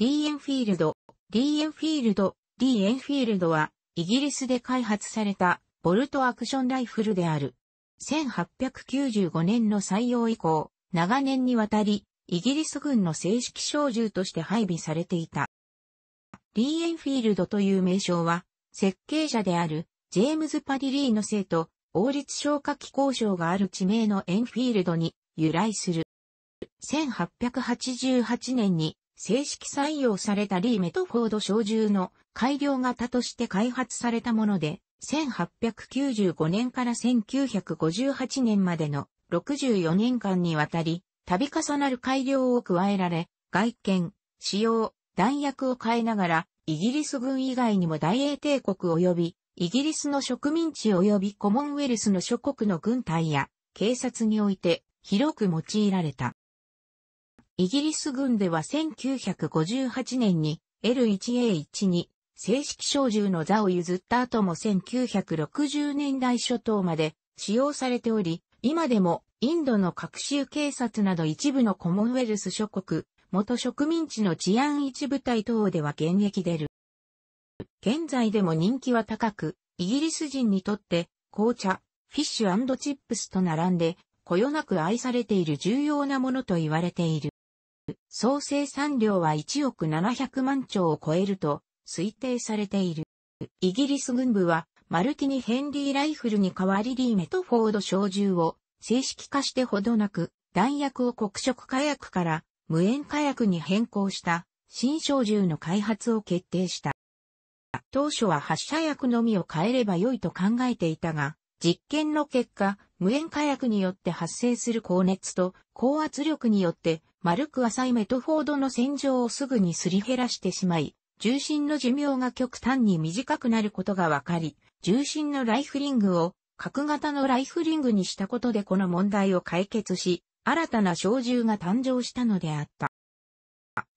リーエンフィールド、リーエンフィールド、リーエンフィールドは、イギリスで開発された、ボルトアクションライフルである。1895年の採用以降、長年にわたり、イギリス軍の正式小銃として配備されていた。リーエンフィールドという名称は、設計者である、ジェームズ・パディリーの生徒、王立消火器交渉がある地名のエンフィールドに由来する。1888年に正式採用されたリー・メトフォード小銃の改良型として開発されたもので、1895年から1958年までの64年間にわたり、度重なる改良を加えられ、外見、使用、弾薬を変えながら、イギリス軍以外にも大英帝国及び、イギリスの植民地及びコモンウェルスの諸国の軍隊や警察において広く用いられた。イギリス軍では1958年に L1A1 に正式小銃の座を譲った後も1960年代初頭まで使用されており、今でもインドの各州警察など一部のコモンウェルス諸国、元植民地の治安一部隊等では現役出る。現在でも人気は高く、イギリス人にとって紅茶、フィッシュチップスと並んで、こよなく愛されている重要なものと言われている。総生産量は1億700万兆を超えると推定されている。イギリス軍部はマルティニ・ヘンリーライフルに代わりリーメトフォード小銃を正式化してほどなく弾薬を黒色火薬から無塩火薬に変更した新小銃の開発を決定した。当初は発射薬のみを変えれば良いと考えていたが、実験の結果、無塩火薬によって発生する高熱と高圧力によって丸く浅いメトフォードの戦場をすぐにすり減らしてしまい、重心の寿命が極端に短くなることが分かり、重心のライフリングを角型のライフリングにしたことでこの問題を解決し、新たな小銃が誕生したのであった。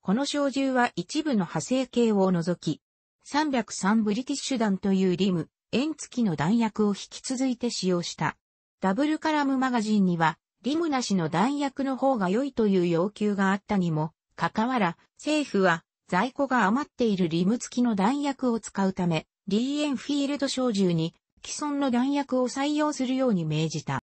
この小銃は一部の派生形を除き、303ブリティッシュ弾というリム、円付きの弾薬を引き続いて使用した。ダブルカラムマガジンにはリムナ氏の弾薬の方が良いという要求があったにも、かかわら、政府は在庫が余っているリム付きの弾薬を使うため、リーエンフィールド小銃に既存の弾薬を採用するように命じた。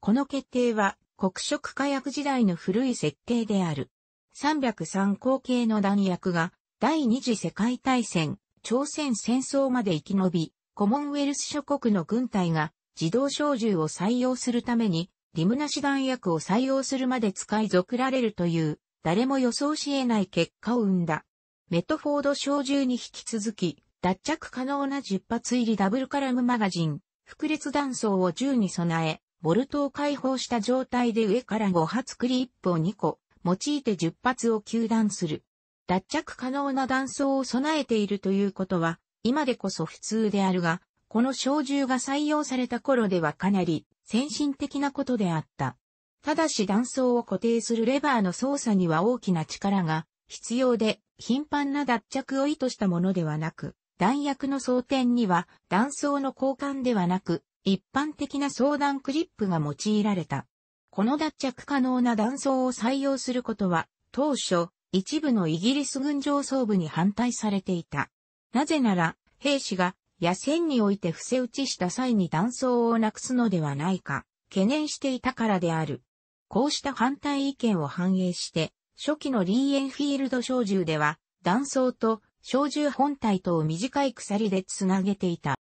この決定は黒色火薬時代の古い設定である。303口径の弾薬が第二次世界大戦、朝鮮戦争まで生き延び、コモンウェルス諸国の軍隊が自動小銃を採用するためにリムナシ弾薬を採用するまで使い続られるという、誰も予想し得ない結果を生んだ。メットフォード小銃に引き続き、脱着可能な10発入りダブルカラムマガジン、複列弾倉を銃に備え、ボルトを解放した状態で上から5発クリップを2個、用いて10発を球弾する。脱着可能な弾倉を備えているということは、今でこそ普通であるが、この小銃が採用された頃ではかなり先進的なことであった。ただし断層を固定するレバーの操作には大きな力が必要で、頻繁な脱着を意図したものではなく、弾薬の装填には断層の交換ではなく、一般的な相談クリップが用いられた。この脱着可能な断層を採用することは、当初、一部のイギリス軍上層部に反対されていた。なぜなら、兵士がや戦において伏せ打ちした際に断層をなくすのではないか、懸念していたからである。こうした反対意見を反映して、初期のリーエンフィールド小銃では、断層と小銃本体とを短い鎖でつなげていた。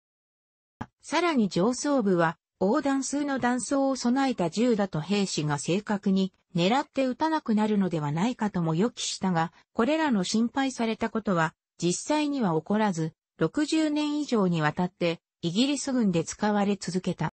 さらに上層部は、横断数の断層を備えた銃だと兵士が正確に狙って撃たなくなるのではないかとも予期したが、これらの心配されたことは実際には起こらず、60年以上にわたってイギリス軍で使われ続けた。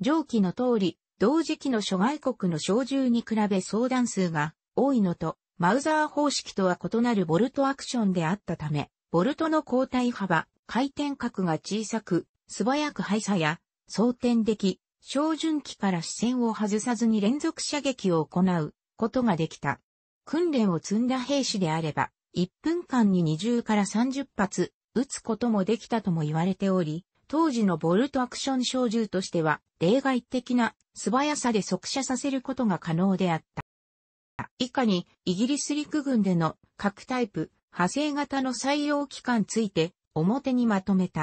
上記の通り、同時期の諸外国の小銃に比べ相談数が多いのと、マウザー方式とは異なるボルトアクションであったため、ボルトの交代幅、回転角が小さく、素早く配差や、装填でき、照準器から視線を外さずに連続射撃を行うことができた。訓練を積んだ兵士であれば、1分間に20から30発撃つこともできたとも言われており、当時のボルトアクション小銃としては例外的な素早さで即射させることが可能であった。以下にイギリス陸軍での核タイプ派生型の採用期間ついて表にまとめた。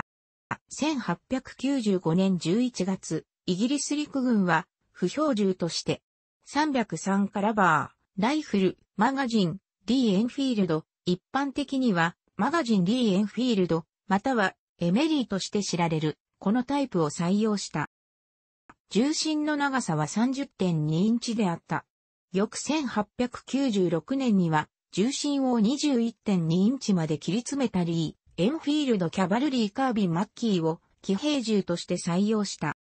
1895年11月、イギリス陸軍は不標銃として303カラバー、ライフル、マガジン、D エンフィールド、一般的にはマガジンリー・エンフィールド、またはエメリーとして知られる、このタイプを採用した。重心の長さは30.2インチであった。翌1896年には、重心を21.2インチまで切り詰めたリー、エンフィールドキャバルリーカービン・マッキーを騎兵銃として採用した。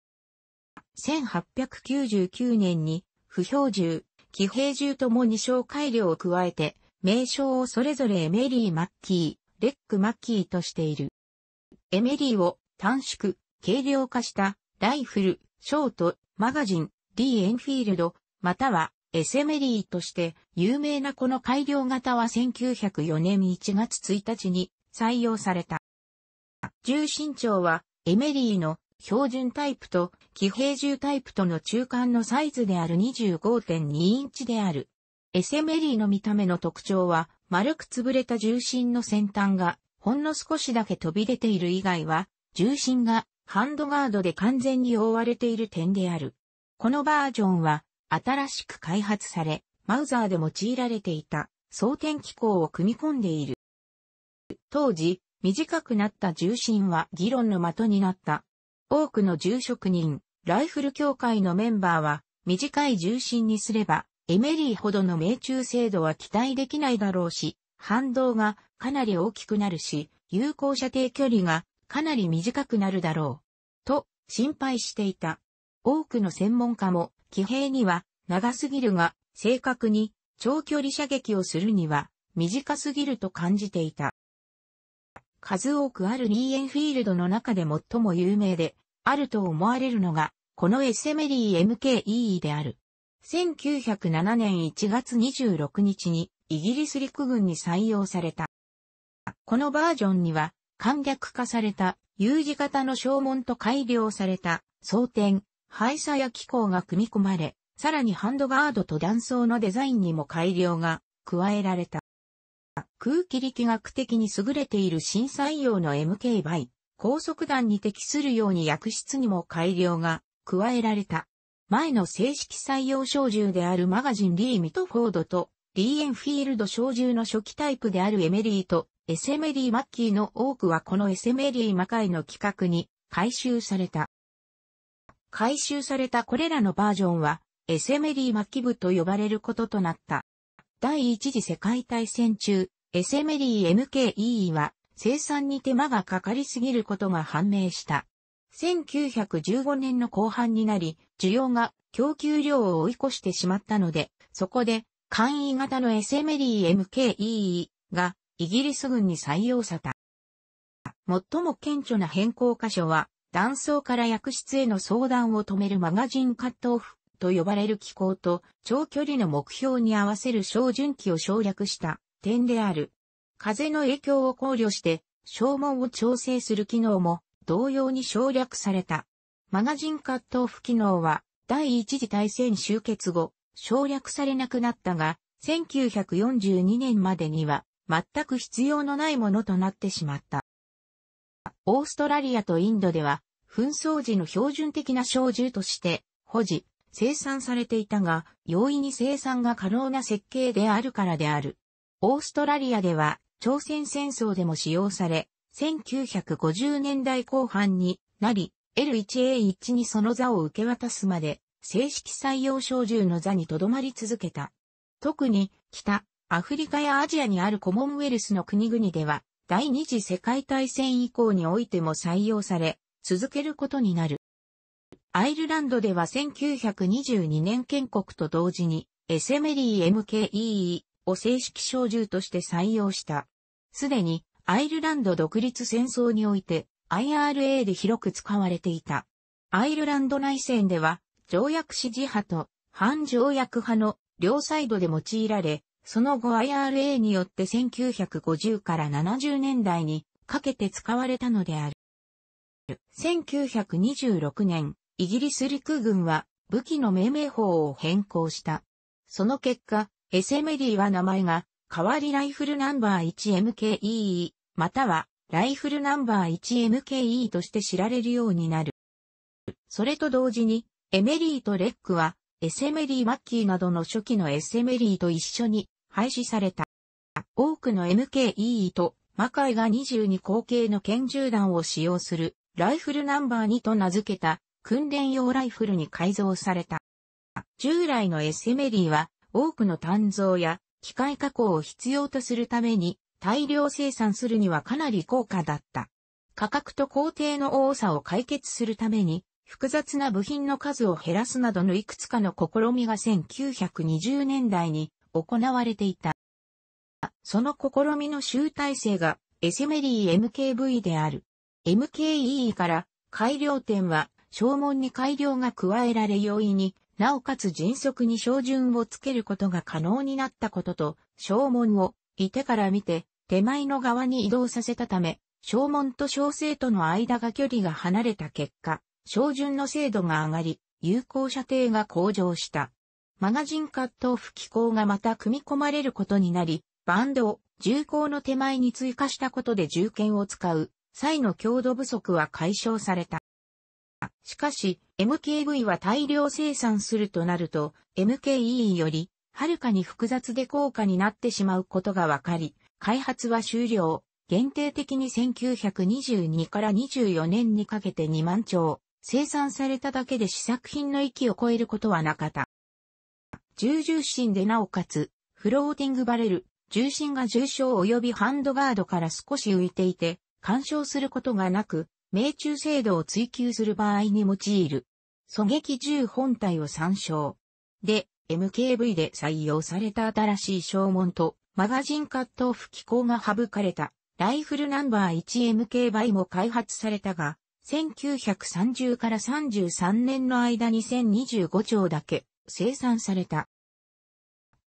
1899年に、不標銃、騎兵銃ともに小改良を加えて、名称をそれぞれエメリー・マッキー、レック・マッキーとしている。エメリーを短縮、軽量化したライフル、ショート、マガジン、D エンフィールド、またはエセメリーとして有名なこの改良型は1904年1月1日に採用された。重心長はエメリーの標準タイプと騎兵銃タイプとの中間のサイズである25.2インチである。エセメリーの見た目の特徴は丸く潰れた重心の先端がほんの少しだけ飛び出ている以外は、重心がハンドガードで完全に覆われている点である。このバージョンは新しく開発され、マウザーで用いられていた装填機構を組み込んでいる。当時、短くなった重心は議論の的になった。多くの住職人、ライフル協会のメンバーは、短い重心にすれば、エメリーほどの命中精度は期待できないだろうし、反動がかなり大きくなるし、有効射程距離がかなり短くなるだろう。と、心配していた。多くの専門家も、騎兵には長すぎるが、正確に長距離射撃をするには短すぎると感じていた。数多くあるリーエンフィールドの中で最も有名で、あると思われるのが、このエセメリー MKEE である。1907年1月26日にイギリス陸軍に採用された。このバージョンには、簡略化された U 字型の消門と改良された装填、廃車や機構が組み込まれ、さらにハンドガードと断層のデザインにも改良が加えられた。空気力学的に優れている新採用の MK 倍、高速弾に適するように薬室にも改良が加えられた。前の正式採用小銃であるマガジンリー・ミトフォードと、リー・エンフィールド小銃の初期タイプであるエメリーと、エセメリー・マッキーの多くはこのエセメリー・カイの企画に回収された。回収されたこれらのバージョンは、エセメリー・マッキ部と呼ばれることとなった。第一次世界大戦中、エセメリー MKE e は生産に手間がかかりすぎることが判明した。1915年の後半になり、需要が供給量を追い越してしまったので、そこで、簡易型のエセメリー MKEE がイギリス軍に採用された。最も顕著な変更箇所は、断層から薬室への相談を止めるマガジンカットオフと呼ばれる機構と長距離の目標に合わせる照準器を省略した点である。風の影響を考慮して、消耗を調整する機能も同様に省略された。マガジンカットオフ機能は第一次大戦終結後、省略されなくなったが、1942年までには全く必要のないものとなってしまった。オーストラリアとインドでは、紛争時の標準的な小銃として、保持、生産されていたが、容易に生産が可能な設計であるからである。オーストラリアでは、朝鮮戦争でも使用され、1950年代後半になり、L1A1 にその座を受け渡すまで、正式採用小銃の座に留まり続けた。特に、北、アフリカやアジアにあるコモンウェルスの国々では、第二次世界大戦以降においても採用され、続けることになる。アイルランドでは1922年建国と同時に、エセメリー MKEE を正式小銃として採用した。すでにアイルランド独立戦争において IRA で広く使われていた。アイルランド内戦では、条約支持派と反条約派の両サイドで用いられ、その後 IRA によって1950から70年代にかけて使われたのである。1926年、イギリス陸軍は武器の命名法を変更した。その結果、SMD は名前が代わりライフルナンバー 1MKEE または、ライフルナンバー 1MKE として知られるようになる。それと同時に、エメリーとレックは、エセメリー・マッキーなどの初期のエセメリーと一緒に廃止された。多くの MKE と魔界が22口径の拳銃弾を使用するライフルナンバー2と名付けた訓練用ライフルに改造された。従来のエセメリーは多くの鍛造や機械加工を必要とするために大量生産するにはかなり高価だった。価格と工程の多さを解決するために、複雑な部品の数を減らすなどのいくつかの試みが1920年代に行われていた。その試みの集大成がエセメリー MKV である。MKE から改良点は消耗に改良が加えられ容易に、なおかつ迅速に標準をつけることが可能になったことと、消耗をいてから見て、手前の側に移動させたため、小門と小生との間が距離が離れた結果、照準の精度が上がり、有効射程が向上した。マガジンカットオフ機構がまた組み込まれることになり、バンドを銃口の手前に追加したことで銃剣を使う際の強度不足は解消された。しかし、MKV は大量生産するとなると、MKE よりはるかに複雑で高価になってしまうことがわかり、開発は終了。限定的に1922から24年にかけて2万丁生産されただけで試作品の域を超えることはなかった。重重心でなおかつ、フローティングバレル、重心が重傷及びハンドガードから少し浮いていて、干渉することがなく、命中精度を追求する場合に用いる。狙撃銃本体を参照。で、MKV で採用された新しい証文とマガジンカットオフ機構が省かれたライフルナンバー 1MK イも開発されたが、1930から33年の間に1025丁だけ生産された。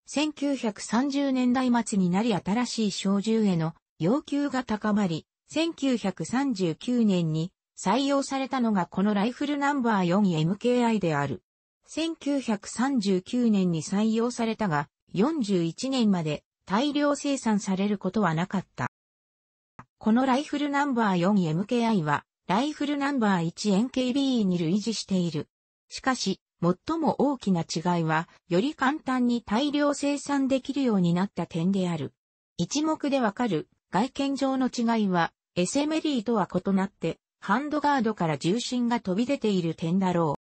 1930年代末になり新しい小銃への要求が高まり、1939年に採用されたのがこのライフルナンバー 4MKI である。1939年に採用されたが、41年まで大量生産されることはなかった。このライフルナンバー 4MKI は、ライフルナンバー 1NKB に類似している。しかし、最も大きな違いは、より簡単に大量生産できるようになった点である。一目でわかる外見上の違いは、エセメリーとは異なって、ハンドガードから重心が飛び出ている点だろう。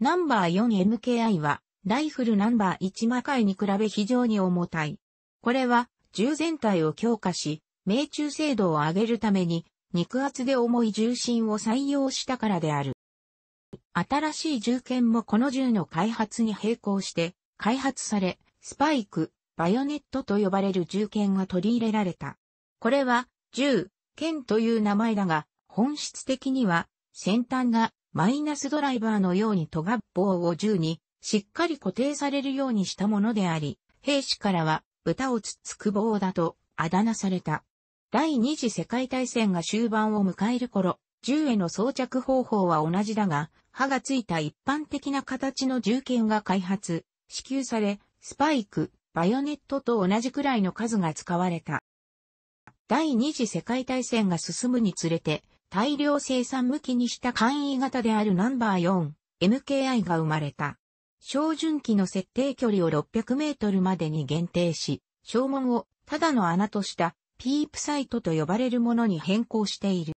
ナンバー 4MKI は、ライフルナンバー1魔界に比べ非常に重たい。これは、銃全体を強化し、命中精度を上げるために、肉厚で重い重心を採用したからである。新しい銃剣もこの銃の開発に並行して、開発され、スパイク、バヨネットと呼ばれる銃剣が取り入れられた。これは、銃、剣という名前だが、本質的には、先端がマイナスドライバーのように尖っ棒を銃にしっかり固定されるようにしたものであり、兵士からは豚をつつく棒だとあだ名された。第二次世界大戦が終盤を迎える頃、銃への装着方法は同じだが、刃がついた一般的な形の銃剣が開発、支給され、スパイク、バイオネットと同じくらいの数が使われた。第二次世界大戦が進むにつれて、大量生産向きにした簡易型であるナンバー 4MKI が生まれた。照準器の設定距離を600メートルまでに限定し、照門をただの穴としたピープサイトと呼ばれるものに変更している。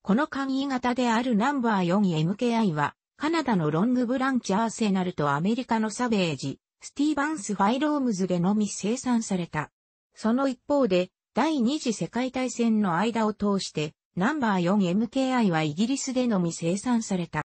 この簡易型であるナンバー 4MKI は、カナダのロングブランチアーセナルとアメリカのサベージ、スティーバンス・ファイロームズでのみ生産された。その一方で、第二次世界大戦の間を通して、ナンバー 4MKI はイギリスでのみ生産された。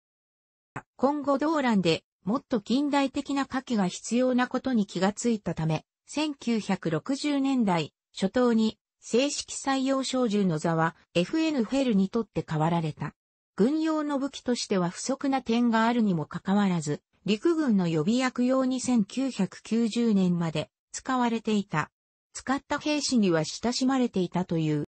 今後動乱でもっと近代的な火器が必要なことに気がついたため、1960年代初頭に正式採用小銃の座は FN フェルにとって変わられた。軍用の武器としては不足な点があるにもかかわらず、陸軍の予備役用に1990年まで使われていた。使った兵士には親しまれていたという。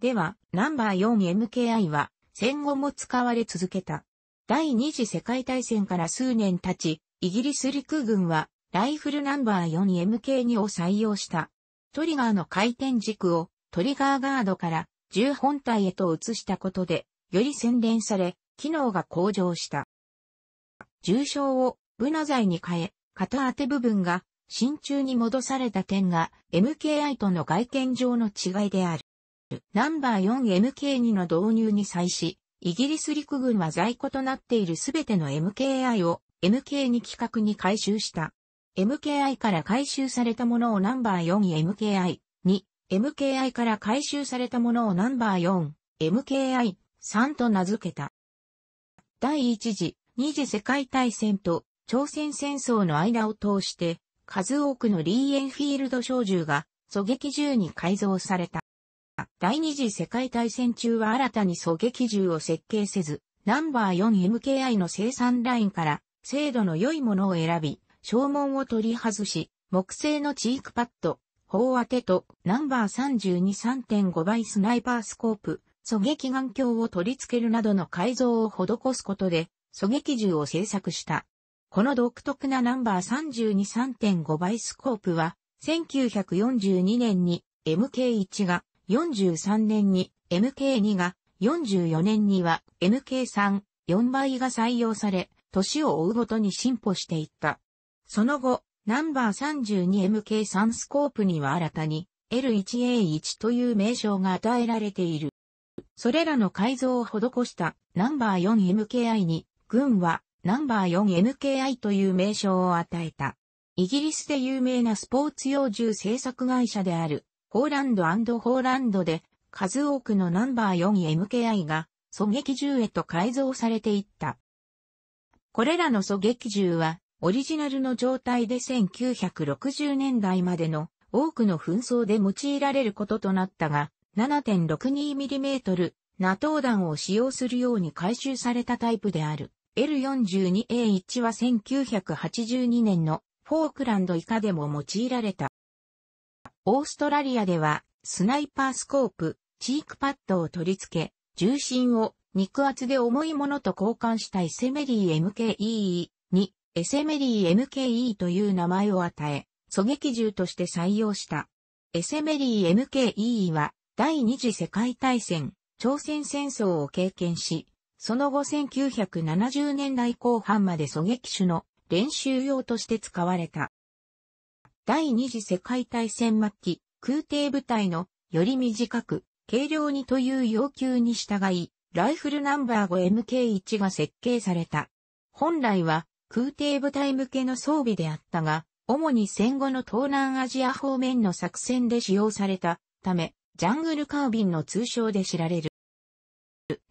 では、ナンバー 4MKI は戦後も使われ続けた。第二次世界大戦から数年経ち、イギリス陸軍はライフルナンバー 4MK2 を採用した。トリガーの回転軸をトリガーガードから銃本体へと移したことで、より洗練され、機能が向上した。重傷をブナ材に変え、片当て部分が真鍮に戻された点が MKI との外見上の違いである。ナンバー 4MK2 の導入に際し、イギリス陸軍は在庫となっているすべての MKI を MK2 規格に回収した。MKI から回収されたものをナンバー 4MKI、2、MKI から回収されたものをナンバー4、MKI、3と名付けた。第一次、二次世界大戦と朝鮮戦争の間を通して、数多くのリーエンフィールド小銃が狙撃銃に改造された。第二次世界大戦中は新たに狙撃銃を設計せず、ナンバー 4MKI の生産ラインから精度の良いものを選び、消耗を取り外し、木製のチークパッド、砲当てとナンバー323.5倍スナイパースコープ、狙撃眼鏡を取り付けるなどの改造を施すことで、狙撃銃を製作した。この独特なナンバー323.5倍スコープは、1942年に MK1 が43年に MK2 が、44年には MK3、4倍が採用され、年を追うごとに進歩していった。その後、ナンバー 32MK3 スコープには新たに L1A1 という名称が与えられている。それらの改造を施したナンバー 4MKI に、軍はナンバー 4MKI という名称を与えた。イギリスで有名なスポーツ用銃製作会社であるホーランドホーランドで数多くのナンバー 4MKI が狙撃銃へと改造されていった。これらの狙撃銃はオリジナルの状態で1960年代までの多くの紛争で用いられることとなったが 7.62mm ナトー弾を使用するように回収されたタイプである L42A1 は1982年のフォークランド以下でも用いられた。オーストラリアでは、スナイパースコープ、チークパッドを取り付け、重心を肉厚で重いものと交換したエセメリー MKE e に、エセメリー MKE という名前を与え、狙撃銃として採用した。エセメリー MKE は、第二次世界大戦、朝鮮戦争を経験し、その後1970年代後半まで狙撃手の練習用として使われた。第二次世界大戦末期、空挺部隊のより短く、軽量にという要求に従い、ライフルナンバー 5MK1 が設計された。本来は空挺部隊向けの装備であったが、主に戦後の東南アジア方面の作戦で使用されたため、ジャングルカービンの通称で知られる。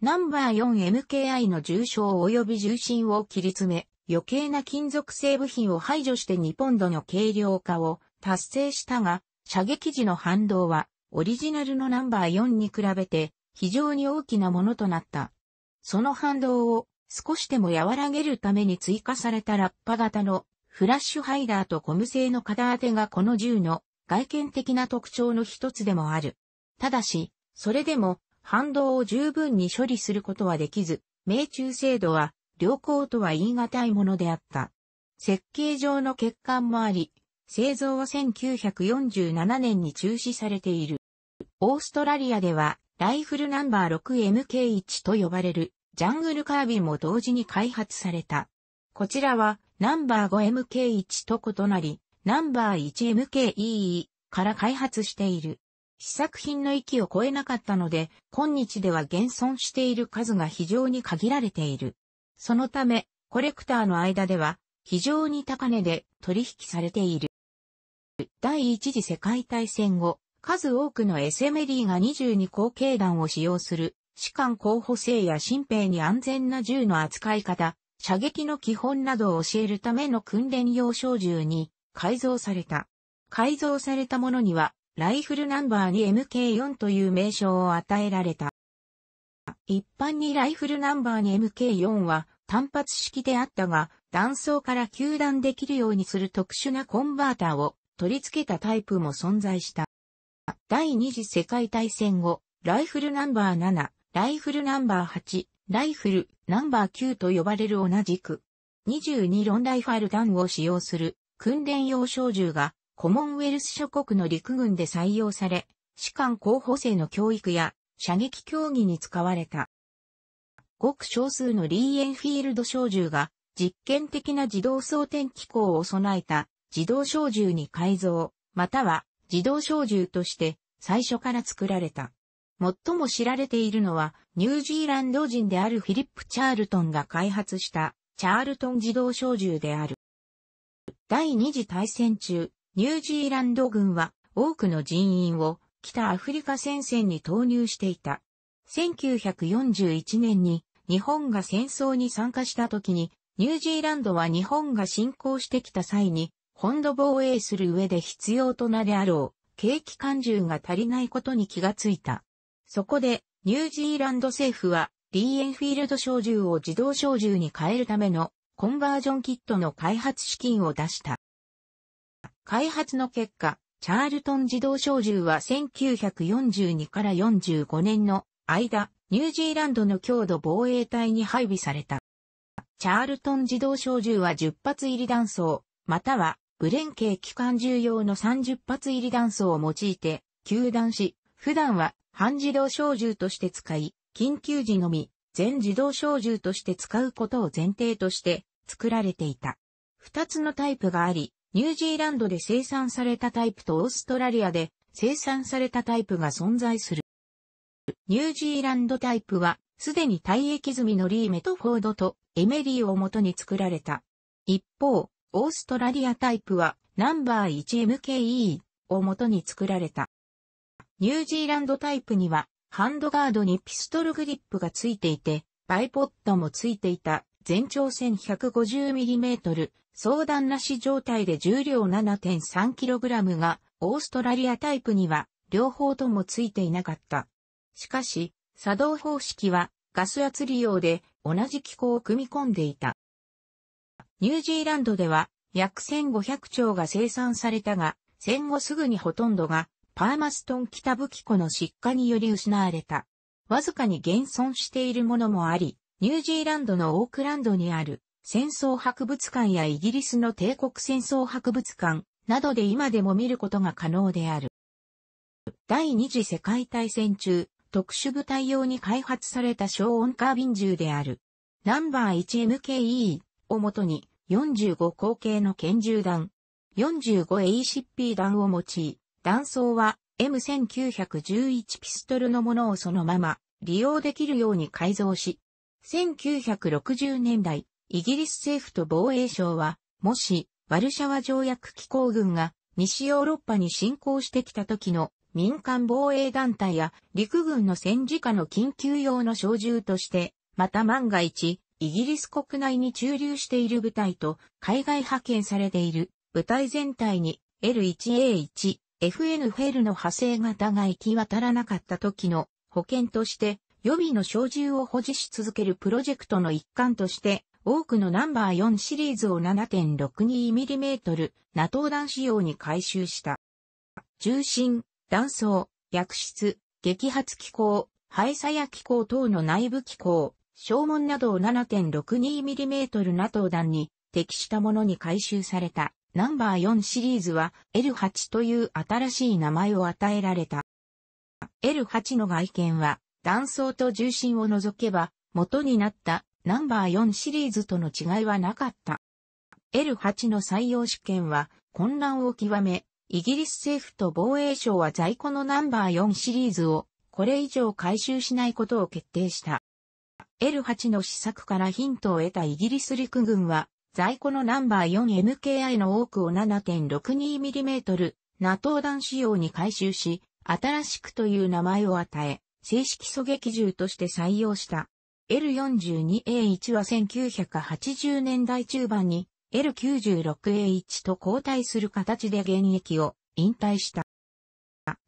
ナンバー 4MKI の重傷及び重心を切り詰め、余計な金属製部品を排除して2ポンドの軽量化を達成したが、射撃時の反動はオリジナルのナンバー4に比べて非常に大きなものとなった。その反動を少しでも和らげるために追加されたラッパ型のフラッシュハイダーとゴム製の片当てがこの銃の外見的な特徴の一つでもある。ただし、それでも反動を十分に処理することはできず、命中精度は良好とは言い難いものであった。設計上の欠陥もあり、製造は1947年に中止されている。オーストラリアでは、ライフルナンバー 6MK1 と呼ばれる、ジャングルカービンも同時に開発された。こちらは、ナンバー 5MK1 と異なり、ナンバー 1MKEE から開発している。試作品の域を超えなかったので、今日では現存している数が非常に限られている。そのため、コレクターの間では、非常に高値で取引されている。第一次世界大戦後、数多くのエセメリーが22口径弾を使用する、士官候補生や新兵に安全な銃の扱い方、射撃の基本などを教えるための訓練用小銃に改造された。改造されたものには、ライフルナンバーに MK4 という名称を与えられた。一般にライフルナンバーに MK4 は単発式であったが、弾倉から球弾できるようにする特殊なコンバーターを取り付けたタイプも存在した。第二次世界大戦後、ライフルナンバー7、ライフルナンバー8、ライフルナンバー9と呼ばれる同じく、22ロンライファル弾を使用する訓練用小銃がコモンウェルス諸国の陸軍で採用され、士官候補生の教育や射撃競技に使われた。ごく少数のリーエンフィールド小銃が実験的な自動装填機構を備えた自動小銃に改造、または自動小銃として最初から作られた。最も知られているのはニュージーランド人であるフィリップ・チャールトンが開発したチャールトン自動小銃である。第二次大戦中、ニュージーランド軍は多くの人員を北アフリカ戦線に投入していた。1941年に日本が戦争に参加した時に、ニュージーランドは日本が侵攻してきた際に、本土防衛する上で必要となるあろう、景気感銃が足りないことに気がついた。そこで、ニュージーランド政府は、リーエンフィールド小銃を自動小銃に変えるためのコンバージョンキットの開発資金を出した。開発の結果、チャールトン自動小銃は1942から45年の間、ニュージーランドの強度防衛隊に配備された。チャールトン自動小銃は10発入り弾倉、または、ブレン系機関銃用の30発入り弾倉を用いて、球弾し、普段は半自動小銃として使い、緊急時のみ、全自動小銃として使うことを前提として作られていた。二つのタイプがあり、ニュージーランドで生産されたタイプとオーストラリアで生産されたタイプが存在する。ニュージーランドタイプは、すでに退役済みのリーメとフォードとエメリーをもとに作られた。一方、オーストラリアタイプは、ナンバー 1MKE をもとに作られた。ニュージーランドタイプには、ハンドガードにピストルグリップがついていて、バイポッドもついていた全長 1150mm、相談なし状態で重量 7.3kg が、オーストラリアタイプには、両方ともついていなかった。しかし、作動方式は、ガス圧利用で、同じ機構を組み込んでいた。ニュージーランドでは、約1500丁が生産されたが、戦後すぐにほとんどが、パーマストン北武器庫の失火により失われた。わずかに現存しているものもあり、ニュージーランドのオークランドにある戦争博物館やイギリスの帝国戦争博物館などで今でも見ることが可能である。第二次世界大戦中、特殊部隊用に開発された小音カービン銃である。ナンバー 1MKE をもとに45口径の拳銃弾、45ACP 弾を用い、弾倉は M1911 ピストルのものをそのまま利用できるように改造し、1960年代、イギリス政府と防衛省は、もし、ワルシャワ条約機構軍が西ヨーロッパに侵攻してきた時の民間防衛団体や陸軍の戦時下の緊急用の小銃として、また万が一、イギリス国内に駐留している部隊と海外派遣されている部隊全体に L1A1、FN フェルの派生型が行き渡らなかった時の保険として予備の小銃を保持し続けるプロジェクトの一環として、多くのナンバー4シリーズを 7.62mm ナトー弾仕様に改修した。重心、弾倉、薬室、激発機構、廃砂や機構等の内部機構、消門などを 7.62mm ナトー弾に適したものに改修された。ナンバー4シリーズは L8 という新しい名前を与えられた。L8 の外見は断層と重心を除けば、元になったナンバー4シリーズとの違いはなかった。L8 の採用試験は混乱を極め、イギリス政府と防衛省は在庫のナンバー4シリーズをこれ以上回収しないことを決定した。L8 の試作からヒントを得たイギリス陸軍は、在庫のナンバー 4MKI の多くを 7.62mm、NATO 弾仕様に回収し、新しくという名前を与え、正式狙撃銃として採用した。L42A1 は1980年代中盤に L96A1 と交代する形で現役を引退した。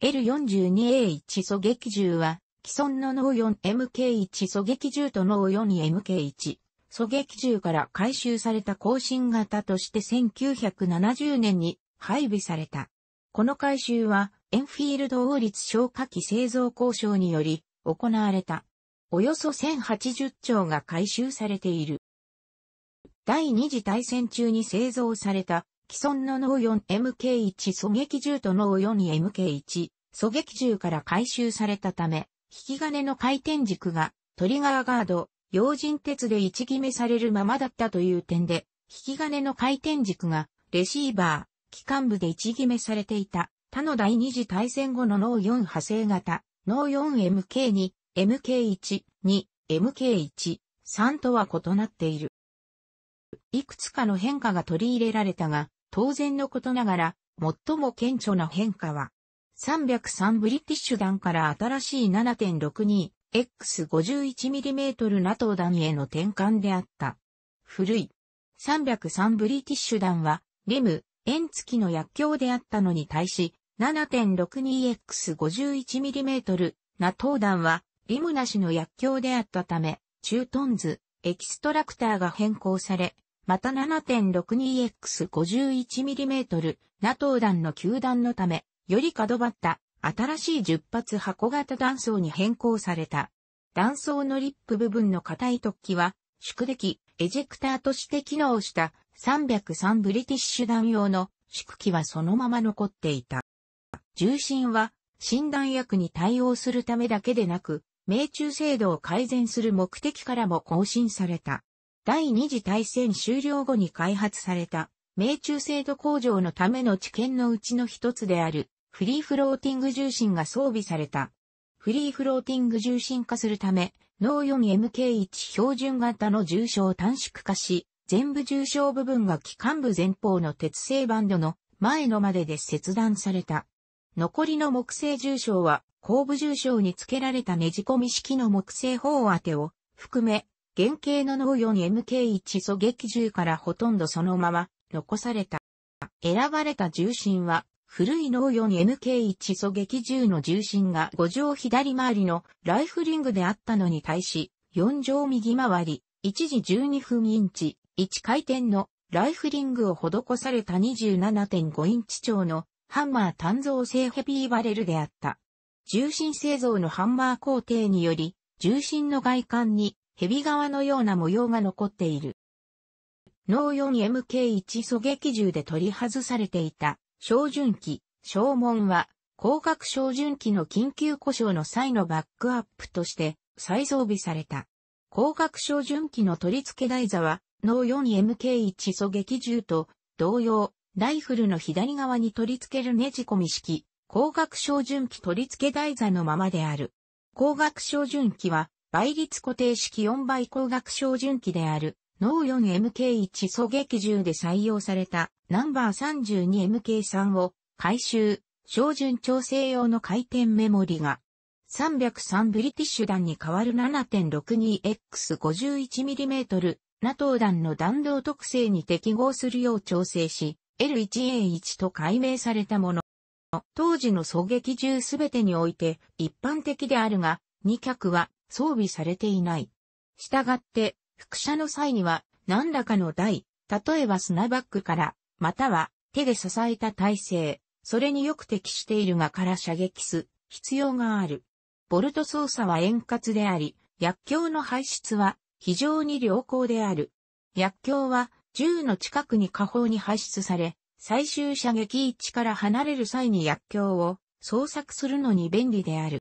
L42A1 狙撃銃は既存のノ 4MK1 狙撃銃とノ 4MK1 狙撃銃から回収された更新型として1970年に配備された。この回収はエンフィールド王立消火器製造交渉により行われた。およそ1080丁が回収されている。第二次大戦中に製造された既存のノー 4MK1 狙撃銃とノー 4MK1 狙撃銃から回収されたため、引き金の回転軸がトリガーガード、用心鉄で位置決めされるままだったという点で、引き金の回転軸がレシーバー、機関部で位置決めされていた。他の第二次大戦後の脳4派生型、脳 4MK2、MK1、2、MK1、3とは異なっている。いくつかの変化が取り入れられたが、当然のことながら、最も顕著な変化は、303ブリティッシュ弾から新しい 7.62X51mm ナトー弾への転換であった。古い303ブリティッシュ弾は、レム、円付きの薬莢であったのに対し、7.62X51mm なダ弾は、リムなしの薬莢であったため、チュートンズ、エキストラクターが変更され、また 7.62X51mm なダ弾の球弾のため、より角張った新しい10発箱型弾倉に変更された。弾倉のリップ部分の硬い突起は、宿敵、エジェクターとして機能した303ブリティッシュ弾用の宿機はそのまま残っていた。重心は診断薬に対応するためだけでなく、命中精度を改善する目的からも更新された。第二次大戦終了後に開発された、命中精度向上のための知見のうちの一つである、フリーフローティング重心が装備された。フリーフローティング重心化するため、脳 4MK1 標準型の重症短縮化し、全部重症部分が機関部前方の鉄製バンドの前のまでで切断された。残りの木製重賞は、後部重賞に付けられたねじ込み式の木製砲当てを含め、原型の脳 4MK1 狙撃銃からほとんどそのまま残された。選ばれた重心は、古い脳 4MK1 狙撃銃の重心が5乗左回りのライフリングであったのに対し、4乗右回り、1時12分インチ、1回転のライフリングを施された27.5インチ長のハンマー単造製ヘビーバレルであった。重心製造のハンマー工程により、重心の外観にヘビ側のような模様が残っている。ノー 4MK1 狙撃銃で取り外されていた、照準器、照門は、広角照準器の緊急故障の際のバックアップとして再装備された。広角照準器の取り付け台座は、ノー 4MK1 狙撃銃と同様、ライフルの左側に取り付けるねじ込み式、光学照準器取り付け台座のままである。光学照準器は、倍率固定式4倍光学照準器である、ノー 4MK1 狙撃銃で採用された、ナンバー 32MK3 を、回収、照準調整用の回転メモリが、303ブリティッシュ弾に代わる 7.62X51mm、NATO 弾の弾道特性に適合するよう調整し、L1A1 と改名されたもの。当時の狙撃銃すべてにおいて一般的であるが、2脚は装備されていない。従って、副射の際には何らかの台、例えば砂バッグから、または手で支えた体勢、それによく適しているがから射撃す必要がある。ボルト操作は円滑であり、薬莢の排出は非常に良好である。薬莢は銃の近くに下方に排出され、最終射撃位置から離れる際に薬莢を捜索するのに便利である。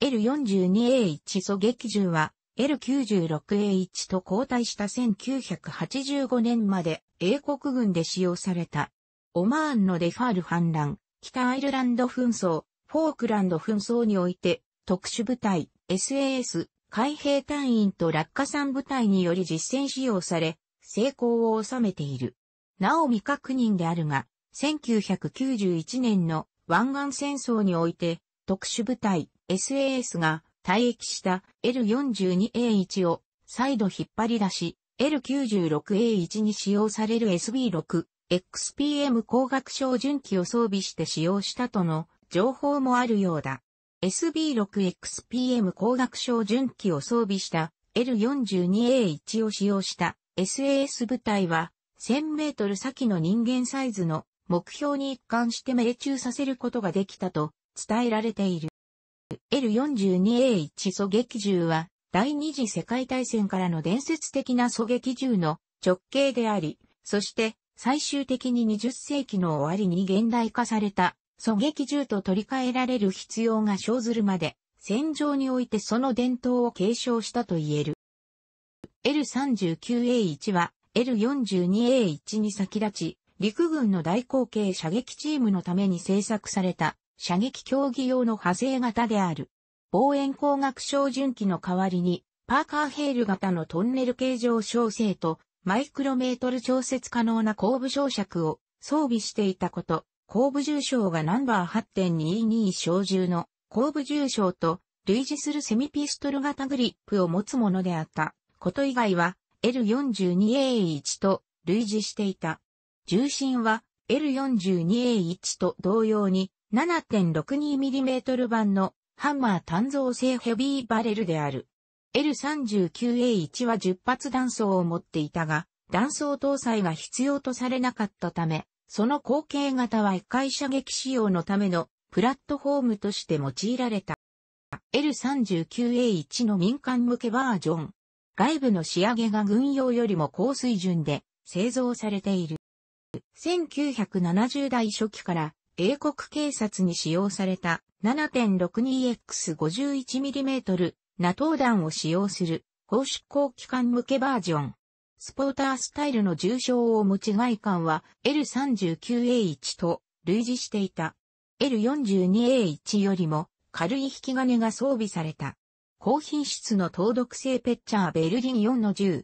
L42A1 狙撃銃は L96A1 と交代した1985年まで英国軍で使用された。オマーンのデファール反乱、北アイルランド紛争、フォークランド紛争において特殊部隊 SAS 海兵隊員と落下産部隊により実戦使用され、成功を収めている。なお未確認であるが、1991年の湾岸戦争において、特殊部隊 SAS が退役した L42A1 を再度引っ張り出し、L96A1 に使用される SB6、XPM 光学照準器を装備して使用したとの情報もあるようだ。SB6XPM 光学照準器を装備した L42A1 を使用した SAS 部隊は1000メートル先の人間サイズの目標に一貫して命中させることができたと伝えられている。L42A1 狙撃銃は第二次世界大戦からの伝説的な狙撃銃の直径であり、そして最終的に20世紀の終わりに現代化された狙撃銃と取り替えられる必要が生ずるまで戦場においてその伝統を継承したと言える。L39A1 は L42A1 に先立ち、陸軍の大口径射撃チームのために製作された射撃競技用の派生型である。望遠光学照準器の代わりに、パーカーヘール型のトンネル形状小生とマイクロメートル調節可能な後部照尺を装備していたこと、後部重症がナンバー8.22小銃の後部重症と類似するセミピストル型グリップを持つものであった。こと以外は L42A1 と類似していた。重心は L42A1 と同様に 7.62mm 版のハンマー単造製ヘビーバレルである。L39A1 は10発弾倉を持っていたが、弾倉搭載が必要とされなかったため、その後継型は一回射撃仕様のためのプラットフォームとして用いられた。L39A1 の民間向けバージョン外部の仕上げが軍用よりも高水準で製造されている。1970代初期から英国警察に使用された 7.62X51mm ナトー弾を使用する高出航機関向けバージョン。スポータースタイルの重症を持ち外観は L39A1 と類似していた。L42A1 よりも軽い引き金が装備された。高品質の糖毒性ペッチャーベルリン4の 10X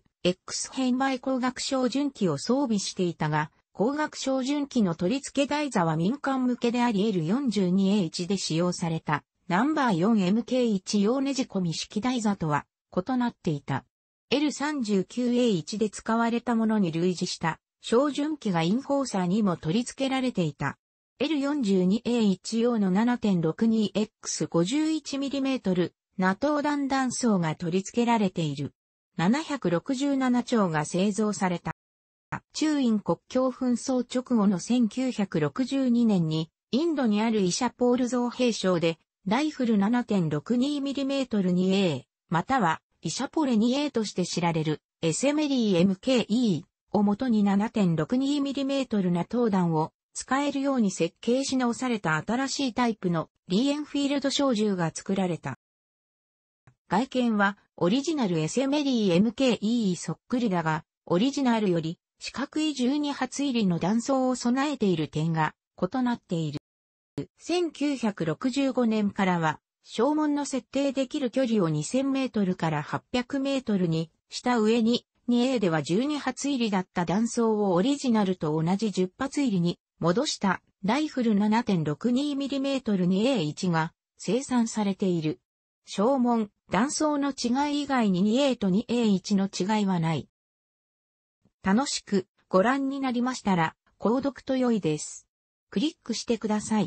変売光学照準器を装備していたが、光学照準器の取り付け台座は民間向けであり l 4 2 1で使用された、ナンバー 4MK1 用ねじ込み式台座とは異なっていた。L39A1 で使われたものに類似した照準器がインフォーサーにも取り付けられていた。L42A1 用の 7.62X51mm ナトウダン弾層が取り付けられている。767丁が製造された。中印国境紛争直後の1962年に、インドにあるイシャポール造兵省で、ライフル 7.62mm2A、または、イシャポレ 2A として知られる、エセメリー MKE をもとに 7.62mm な投弾を使えるように設計し直された新しいタイプのリーエンフィールド小銃が作られた。外見はオリジナル s m メリー MKE e そっくりだが、オリジナルより四角い12発入りの断層を備えている点が異なっている。1965年からは、正門の設定できる距離を2000メートルから800メートルにした上に、2A では12発入りだった断層をオリジナルと同じ10発入りに戻したライフル 7.62mm2A1 が生産されている。正門、断層の違い以外に 2A と 2A1 の違いはない。楽しくご覧になりましたら、購読と良いです。クリックしてください。